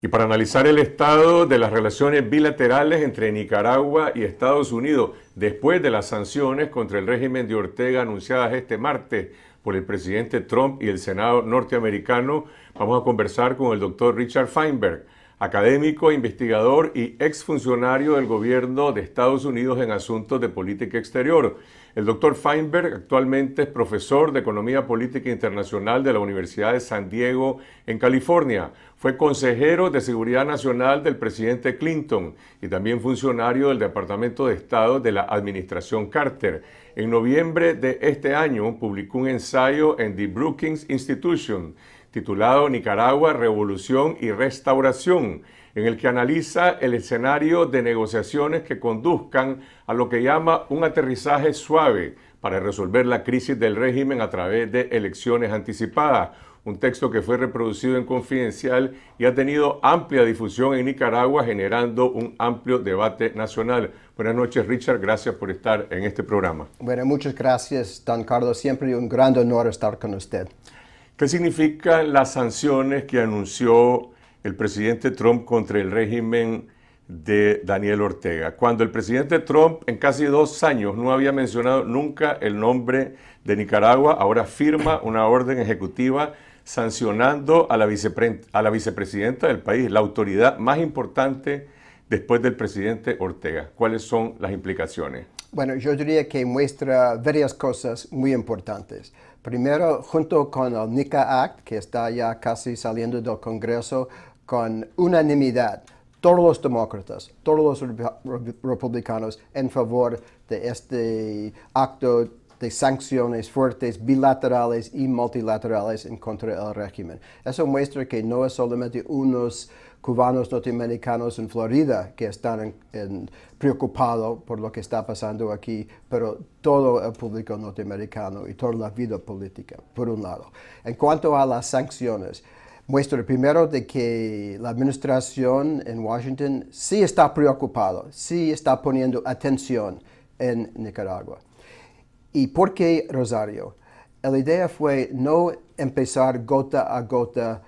Y para analizar el estado de las relaciones bilaterales entre Nicaragua y Estados Unidos después de las sanciones contra el régimen de Ortega anunciadas este martes por el presidente Trump y el Senado norteamericano, vamos a conversar con el doctor Richard Feinberg, académico, investigador y exfuncionario del gobierno de Estados Unidos en asuntos de política exterior. El doctor Feinberg actualmente es profesor de Economía Política Internacional de la Universidad de San Diego en California. Fue consejero de Seguridad Nacional del presidente Clinton y también funcionario del Departamento de Estado de la Administración Carter. En noviembre de este año publicó un ensayo en The Brookings Institution titulado Nicaragua, Revolución y Restauración, en el que analiza el escenario de negociaciones que conduzcan a lo que llama un aterrizaje suave para resolver la crisis del régimen a través de elecciones anticipadas un texto que fue reproducido en Confidencial y ha tenido amplia difusión en Nicaragua, generando un amplio debate nacional. Buenas noches, Richard. Gracias por estar en este programa. Bueno, muchas gracias, Don Carlos. Siempre un gran honor estar con usted. ¿Qué significan las sanciones que anunció el presidente Trump contra el régimen de Daniel Ortega. Cuando el presidente Trump en casi dos años no había mencionado nunca el nombre de Nicaragua, ahora firma una orden ejecutiva sancionando a la, vicepresidenta del país, la autoridad más importante después del presidente Ortega. ¿Cuáles son las implicaciones? Bueno, yo diría que muestra varias cosas muy importantes. Primero, junto con el NICA Act, que está ya casi saliendo del Congreso, con unanimidad, todos los demócratas, todos los republicanos en favor de este acto de sanciones fuertes bilaterales y multilaterales en contra del régimen. Eso muestra que no es solamente unos cubanos norteamericanos en Florida que están preocupados por lo que está pasando aquí, pero todo el público norteamericano y toda la vida política, por un lado. En cuanto a las sanciones, muestra primero de que la administración en Washington sí está preocupada, sí está poniendo atención en Nicaragua. ¿Y por qué Rosario? La idea fue no empezar gota a gota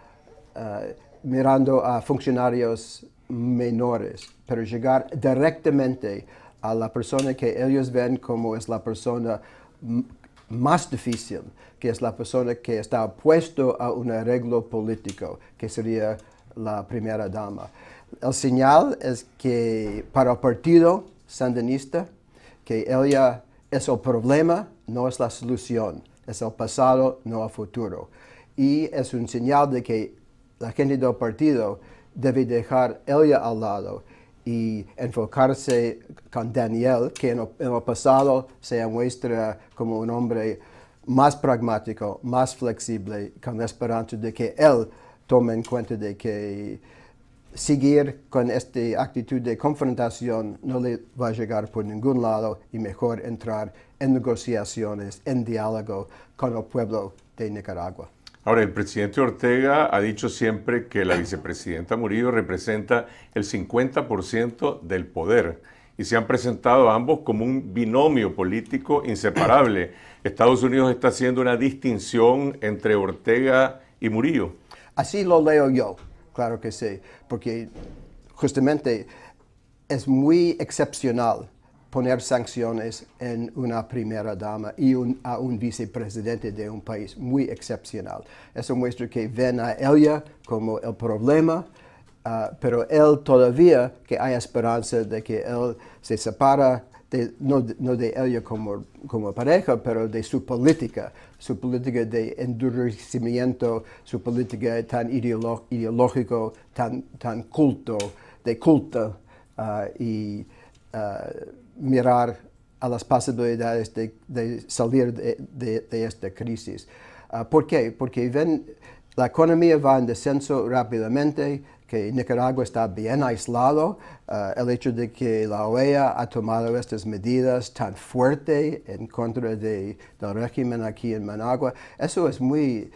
eh, mirando a funcionarios menores, pero llegar directamente a la persona que ellos ven como es la persona más difícil, que es la persona que está puesto a un arreglo político, que sería la primera dama. El señal es que para el partido sandinista, que ella es el problema, no es la solución. Es el pasado, no el futuro. Y es un señal de que la gente del partido debe dejar ella al lado y enfocarse con Daniel, que en el, pasado se muestra como un hombre más pragmático, más flexible, con la esperanza de que él tome en cuenta de que seguir con esta actitud de confrontación no le va a llegar por ningún lado y mejor entrar en negociaciones, en diálogo con el pueblo de Nicaragua. Ahora, el presidente Ortega ha dicho siempre que la vicepresidenta Murillo representa el 50% del poder y se han presentado ambos como un binomio político inseparable. Estados Unidos está haciendo una distinción entre Ortega y Murillo. Así lo leo yo. Claro que sí, porque justamente es muy excepcional poner sanciones en una primera dama y a un vicepresidente de un país, muy excepcional. Eso muestra que ven a ella como el problema, ah, pero él todavía que hay esperanza de que él se separa no, de ella como, como pareja, pero de su política, su política de endurecimiento, su política tan ideológica, tan, tan culto, de culto, ah, y ah, mirar a las posibilidades de, salir de, esta crisis. Ah, ¿Por qué? Porque ven, la economía va en descenso rápidamente, que Nicaragua está bien aislado, eh, el hecho de que la OEA ha tomado estas medidas tan fuertes en contra de, del régimen aquí en Managua, eso es muy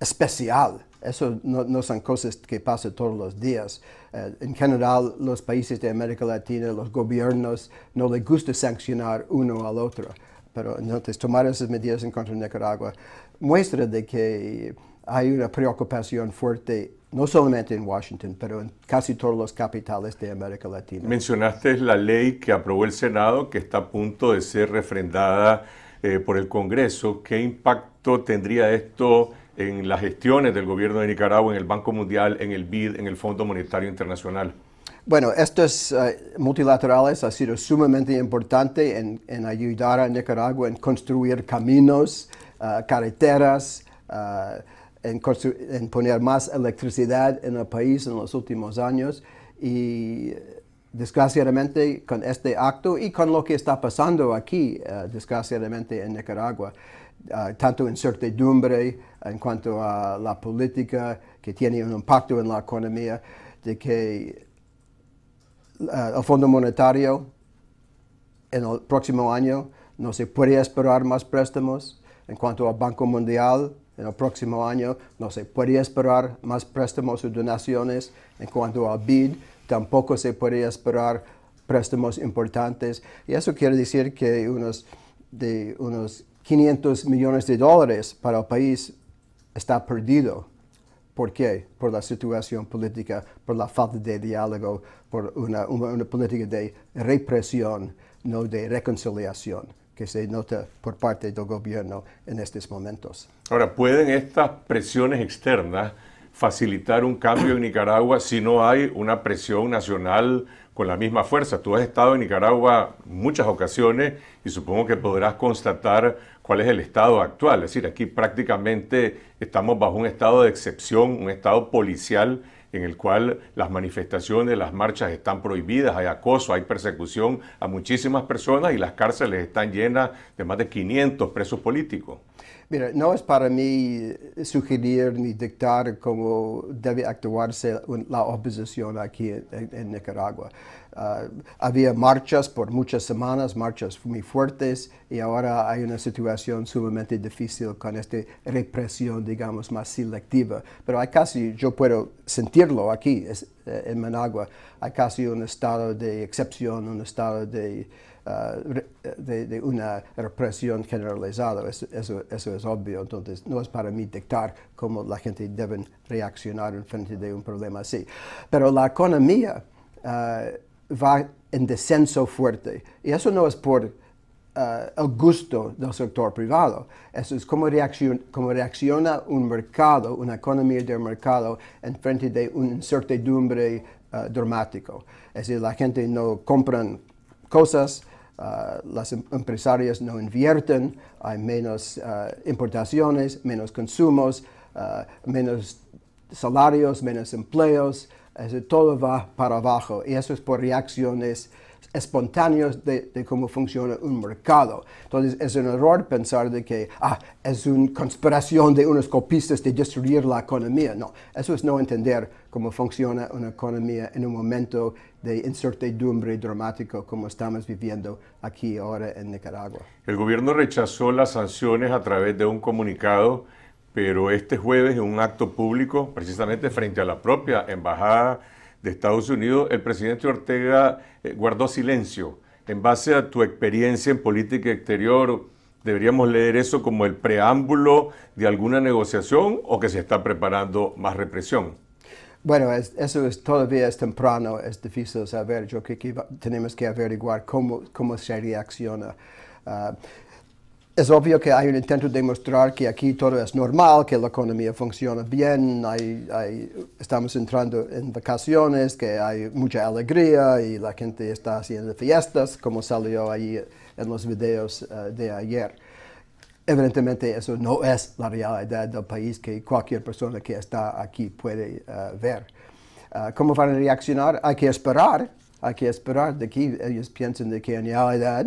especial. Eso no, son cosas que pasan todos los días. Eh, en general, los países de América Latina, los gobiernos, no les gusta sancionar uno al otro. Pero entonces tomar esas medidas en contra de Nicaragua muestra de que hay una preocupación fuerte, no solamente en Washington, pero en casi todos los capitales de América Latina. Mencionaste la ley que aprobó el Senado, que está a punto de ser refrendada eh, por el Congreso. ¿Qué impacto tendría esto en las gestiones del gobierno de Nicaragua, en el Banco Mundial, en el BID, en el Fondo Monetario Internacional? Bueno, estos eh, multilaterales ha sido sumamente importante en, ayudar a Nicaragua en construir caminos, eh, carreteras, en, poner más electricidad en el país en los últimos años y desgraciadamente con este acto y con lo que está pasando aquí, eh, desgraciadamente en Nicaragua, eh, tanto tanto incertidumbre en cuanto a la política que tiene un impacto en la economía, de que eh, el Fondo Monetario en el próximo año no se puede esperar más préstamos, en cuanto al Banco Mundial, en el próximo año no se puede esperar más préstamos o donaciones. En cuanto a BID, tampoco se puede esperar préstamos importantes. Y eso quiere decir que unos, de unos 500 millones de dólares para el país está perdido. ¿Por qué? Por la situación política, por la falta de diálogo, por una, una política de represión, no de reconciliación que se nota por parte del gobierno en estos momentos. Ahora, ¿pueden estas presiones externas facilitar un cambio en Nicaragua si no hay una presión nacional con la misma fuerza? Tú has estado en Nicaragua muchas ocasiones y supongo que podrás constatar cuál es el estado actual. Es decir, aquí prácticamente estamos bajo un estado de excepción, un estado policial en el cual las manifestaciones, las marchas están prohibidas, hay acoso, hay persecución a muchísimas personas y las cárceles están llenas de más de 500 presos políticos. Mira, no es para mí sugerir ni dictar cómo debe actuarse la oposición aquí en, Nicaragua. Ah, había marchas por muchas semanas, marchas muy fuertes, y ahora hay una situación sumamente difícil con esta represión digamos, más selectiva. Pero hay casi, yo puedo sentirlo aquí eh, en Managua, hay casi un estado de excepción, un estado de, ah, de, una represión generalizada. Eso, es obvio. Entonces, no es para mí dictar cómo la gente debe reaccionar en frente de un problema así. Pero la economía ah, va en descenso fuerte. Y eso no es por eh, el gusto del sector privado. Eso es como reacciona, un mercado, una economía del mercado, en frente de un incertidumbre eh, dramático. dramática. Es decir, la gente no compra cosas, eh, las em-, empresarias no invierten, hay menos importaciones, menos consumos, menos salarios, menos empleos, decir, todo va para abajo y eso es por reacciones espontáneos de, cómo funciona un mercado. Entonces es un error pensar de que ah, es una conspiración de unos copistas de destruir la economía. No, eso es no entender cómo funciona una economía en un momento de incertidumbre dramático como estamos viviendo aquí ahora en Nicaragua. El gobierno rechazó las sanciones a través de un comunicado, pero este jueves en un acto público, precisamente frente a la propia embajada, de Estados Unidos, el presidente Ortega eh, guardó silencio. En base a tu experiencia en política exterior, ¿deberíamos leer eso como el preámbulo de alguna negociación o que se está preparando más represión? Bueno, eso es, todavía es temprano, es difícil saber. Yo creo que tenemos que averiguar cómo, cómo se reacciona. Ah, es obvio que hay un intento de demostrar que aquí todo es normal, que la economía funciona bien, estamos entrando en vacaciones, que hay mucha alegría y la gente está haciendo fiestas, como salió ahí en los videos eh, de ayer. Evidentemente eso no es la realidad del país que cualquier persona que está aquí puede eh, ver. Eh, ¿Cómo van a reaccionar? Hay que esperar, hay que esperar de que ellos piensen de que en realidad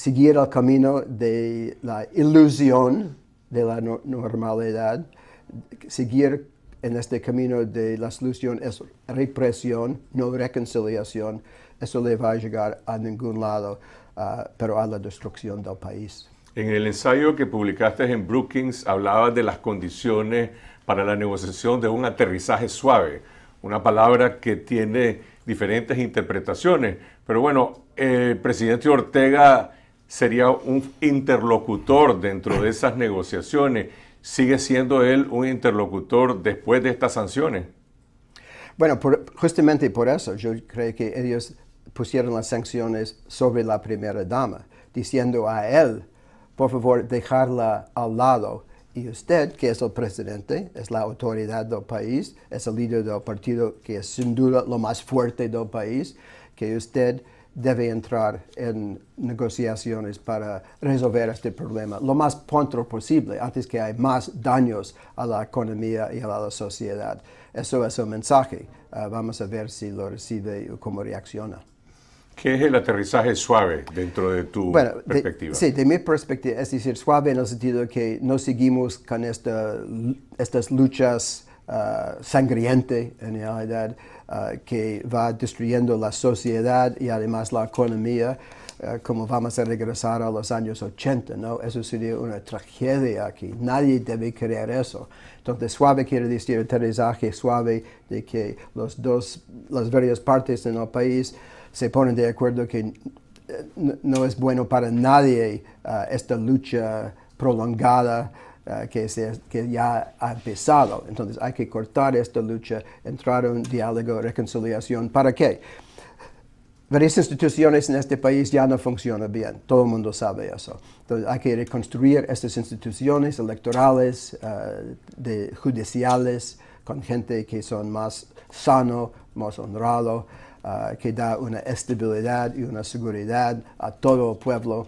seguir el camino de la ilusión de la normalidad, seguir en este camino de la solución es represión, no reconciliación. Eso le va a llegar a ningún lado, ah, pero a la destrucción del país. En el ensayo que publicaste en Brookings hablabas de las condiciones para la negociación de un aterrizaje suave, una palabra que tiene diferentes interpretaciones. Pero bueno, el eh, presidente Ortega sería un interlocutor dentro de esas negociaciones. ¿Sigue siendo él un interlocutor después de estas sanciones? Bueno, justamente por eso yo creo que ellos pusieron las sanciones sobre la primera dama, diciendo a él, por favor, dejarla al lado. Y usted, que es el presidente, es la autoridad del país, es el líder del partido que es sin duda lo más fuerte del país, que usted debe entrar en negociaciones para resolver este problema lo más pronto posible, antes que hay más daños a la economía y a la sociedad. Eso es el mensaje. Ah, vamos a ver si lo recibe y cómo reacciona. ¿Qué es el aterrizaje suave dentro de tu perspectiva? sí, de mi perspectiva, es decir, suave en el sentido de que no seguimos con esta, estas luchas ah, sangrientes en realidad. Ah, que va destruyendo la sociedad y además la economía, ah, como vamos a regresar a los años 80, ¿no? Eso sería una tragedia aquí. Nadie debe creer eso. Entonces, suave quiere decir aterrizaje suave de que los dos, las varias partes en el país se ponen de acuerdo que eh, no es bueno para nadie ah, esta lucha prolongada Ah, que, que ya ha empezado. Entonces hay que cortar esta lucha, entrar en diálogo, reconciliación. ¿Para qué? varias instituciones en este país ya no funcionan bien, todo el mundo sabe eso. Entonces hay que reconstruir estas instituciones electorales, ah, de judiciales, con gente que son más sano, más honrado, ah, que da una estabilidad y una seguridad a todo el pueblo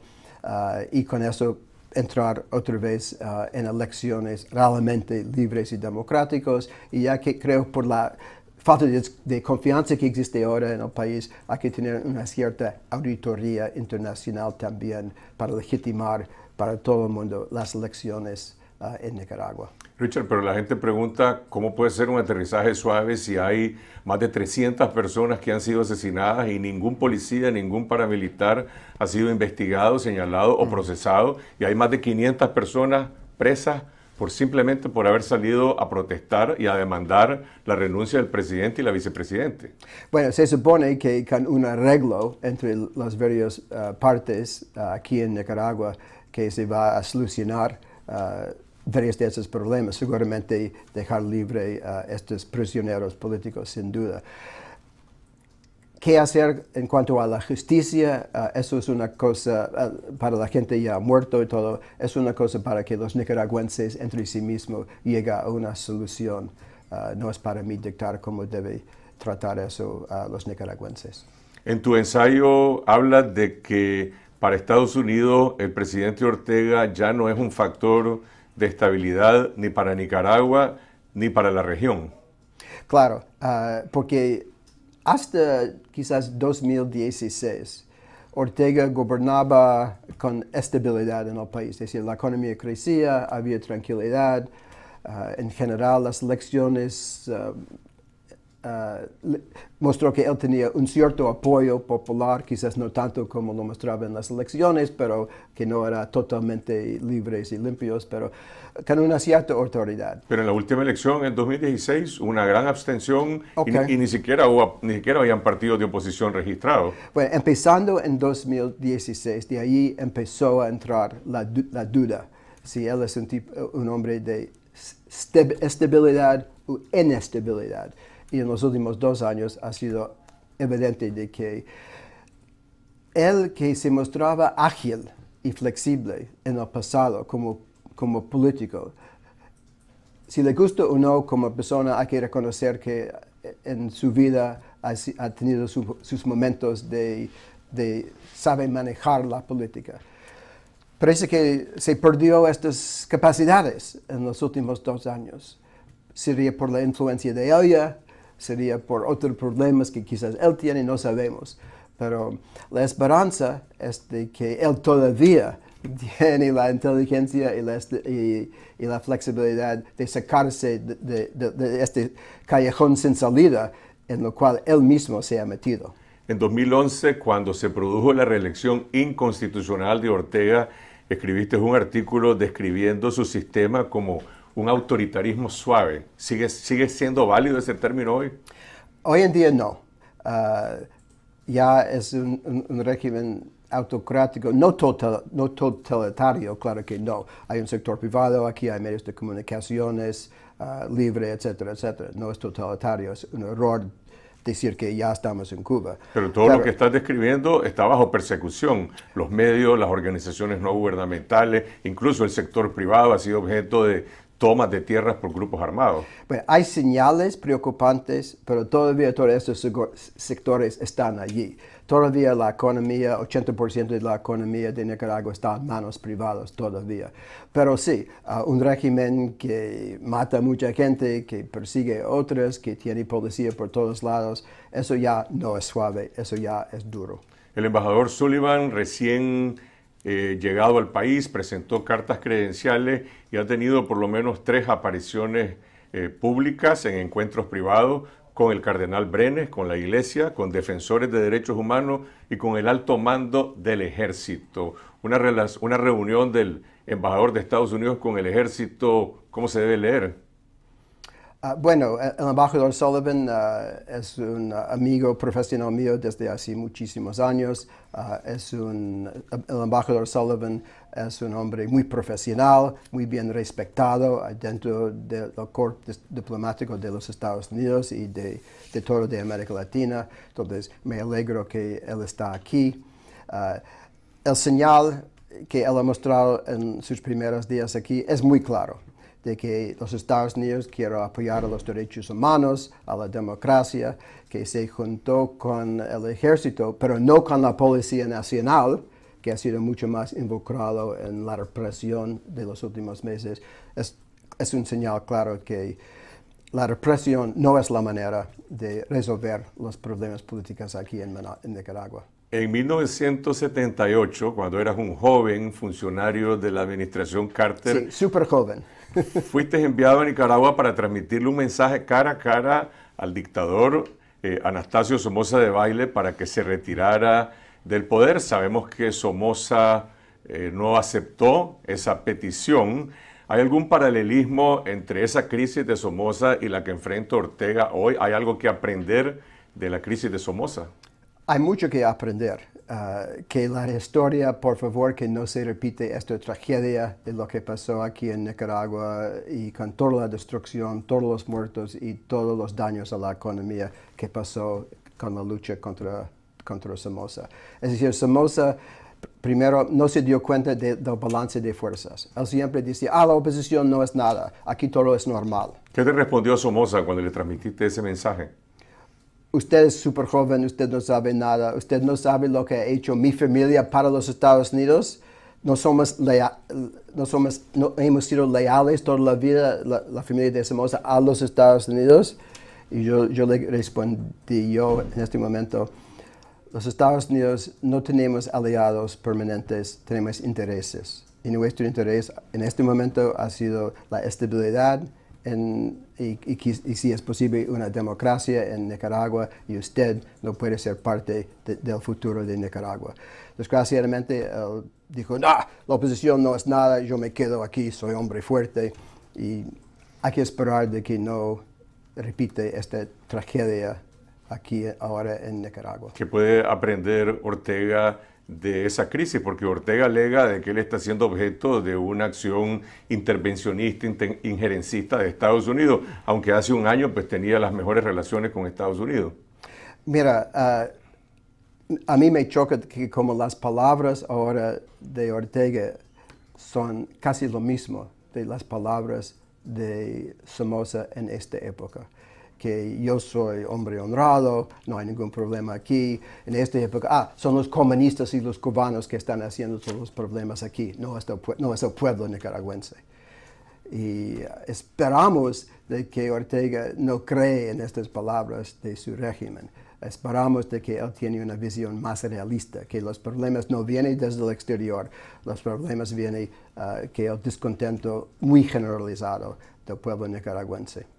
y con eso entrar otra vez ah, en elecciones realmente libres y democráticos. Y ya que creo por la falta de, confianza que existe ahora en el país, hay que tener una cierta auditoría internacional también para legitimar para todo el mundo las elecciones ah, en Nicaragua. Richard, pero la gente pregunta cómo puede ser un aterrizaje suave si hay más de 300 personas que han sido asesinadas y ningún policía, ningún paramilitar ha sido investigado, señalado o mm. procesado y hay más de 500 personas presas por simplemente por haber salido a protestar y a demandar la renuncia del presidente y la vicepresidente. Bueno, se supone que hay un arreglo entre las varias eh, partes eh, aquí en Nicaragua que se va a solucionar eh, varios de esos problemas. Seguramente dejar libre a estos prisioneros políticos, sin duda. ¿Qué hacer en cuanto a la justicia? Ah, eso es una cosa ah, para la gente ya muerto y todo. Es una cosa para que los nicaragüenses entre sí mismos lleguen a una solución. Ah, no es para mí dictar cómo debe tratar eso a los nicaragüenses. En tu ensayo hablas de que para Estados Unidos el presidente Ortega ya no es un factor de estabilidad ni para Nicaragua ni para la región. Claro, ah, porque hasta quizás 2016 Ortega gobernaba con estabilidad en el país, es decir, la economía crecía, había tranquilidad, ah, en general las elecciones ah, Ah, mostró que él tenía un cierto apoyo popular, quizás no tanto como lo mostraba en las elecciones, pero que no era totalmente libres y limpios, pero con una cierta autoridad. Pero en la última elección, en 2016, una gran abstención y, ni, siquiera hubo, ni siquiera habían partidos de oposición registrados. Bueno, empezando en 2016, de ahí empezó a entrar la, duda si él es un, tipo, un hombre de estabilidad o inestabilidad y en los últimos dos años ha sido evidente de que él, que se mostraba ágil y flexible en el pasado como, como político, si le gusta o no como persona, hay que reconocer que en su vida ha, tenido sus momentos de, de manejar la política parece que se perdió estas capacidades en los últimos dos años. Sería por la influencia de ella, sería por otros problemas que quizás él tiene y no sabemos. Pero la esperanza es de que él todavía tiene la inteligencia y la, flexibilidad de sacarse de, de este callejón sin salida en lo cual él mismo se ha metido. En 2011, cuando se produjo la reelección inconstitucional de Ortega, escribiste un artículo describiendo su sistema como un autoritarismo suave. ¿Sigue, sigue siendo válido ese término hoy? Hoy en día no. Ah, ya es un, régimen autocrático, no, total, no totalitario, claro que no. Hay un sector privado, aquí hay medios de comunicaciones ah, libre, etcétera, etcétera. No es totalitario, es un error decir que ya estamos en Cuba. Pero todo lo que estás describiendo está bajo persecución. Los medios, las organizaciones no gubernamentales, incluso el sector privado ha sido objeto de, tomas de tierras por grupos armados. Bueno, hay señales preocupantes, pero todavía todos estos sectores están allí. Todavía la economía, 80% de la economía de Nicaragua está en manos privadas todavía. Pero sí, ah, un régimen que mata a mucha gente, que persigue a otras, que tiene policía por todos lados, eso ya no es suave, eso ya es duro. El embajador Sullivan recién eh, llegado al país, presentó cartas credenciales y ha tenido por lo menos tres apariciones eh, públicas en encuentros privados con el cardenal Brenes, con la iglesia, con defensores de derechos humanos y con el alto mando del ejército. Una, una reunión del embajador de Estados Unidos con el ejército, ¿cómo se debe leer? Ah, bueno, eh, el embajador Sullivan ah, es un amigo profesional mío desde hace muchísimos años. Ah, el embajador Sullivan es un hombre muy profesional, muy bien respetado dentro del corte diplomático de los Estados Unidos y de, de todo de América Latina. Entonces, me alegro que él está aquí. el señal que él ha mostrado en sus primeros días aquí es muy claro de que los Estados Unidos quieren apoyar a los derechos humanos, a la democracia, que se juntó con el ejército, pero no con la Policía Nacional, que ha sido mucho más involucrado en la represión de los últimos meses. Es, es un señal claro que la represión no es la manera de resolver los problemas políticos aquí en, en Nicaragua. En 1978, cuando eras un joven funcionario de la administración Carter. Sí, súper joven fuiste enviado a Nicaragua para transmitirle un mensaje cara a cara al dictador eh, Anastasio Somoza de Baile para que se retirara del poder. Sabemos que Somoza eh, no aceptó esa petición. ¿Hay algún paralelismo entre esa crisis de Somoza y la que enfrenta Ortega hoy? ¿Hay algo que aprender de la crisis de Somoza? Hay mucho que aprender. Ah, que la historia, por favor, que no se repite esta tragedia de lo que pasó aquí en Nicaragua y con toda la destrucción, todos los muertos y todos los daños a la economía que pasó con la lucha contra, contra Somoza. Es decir, Somoza primero no se dio cuenta del balance de fuerzas. Él siempre dice, ah, la oposición no es nada, aquí todo es normal. ¿Qué te respondió Somoza cuando le transmitiste ese mensaje? usted es súper joven, usted no sabe nada, usted no sabe lo que ha hecho mi familia para los Estados Unidos. No somos, no somos hemos sido leales toda la vida, la, familia de Somoza, a los Estados Unidos. Y yo, yo le respondí yo en este momento, los Estados Unidos no tenemos aliados permanentes, tenemos intereses. Y nuestro interés en este momento ha sido la estabilidad, en, y, si es posible una democracia en Nicaragua y usted no puede ser parte del futuro de Nicaragua. Desgraciadamente dijo, no, la oposición no es nada, yo me quedo aquí, soy hombre fuerte y hay que esperar de que no repite esta tragedia aquí ahora en Nicaragua. ¿Qué puede aprender Ortega? de esa crisis, porque Ortega alega de que él está siendo objeto de una acción intervencionista, injerencista de Estados Unidos, aunque hace un año pues tenía las mejores relaciones con Estados Unidos. Mira, ah, a mí me choca que como las palabras ahora de Ortega son casi lo mismo de las palabras de Somoza en esta época que yo soy hombre honrado, no hay ningún problema aquí. En esta época, ah, son los comunistas y los cubanos que están haciendo todos los problemas aquí, no es el, no es el pueblo nicaragüense. Y esperamos de que Ortega no cree en estas palabras de su régimen. Esperamos de que él tiene una visión más realista, que los problemas no vienen desde el exterior, los problemas vienen uh, que el descontento muy generalizado del pueblo nicaragüense.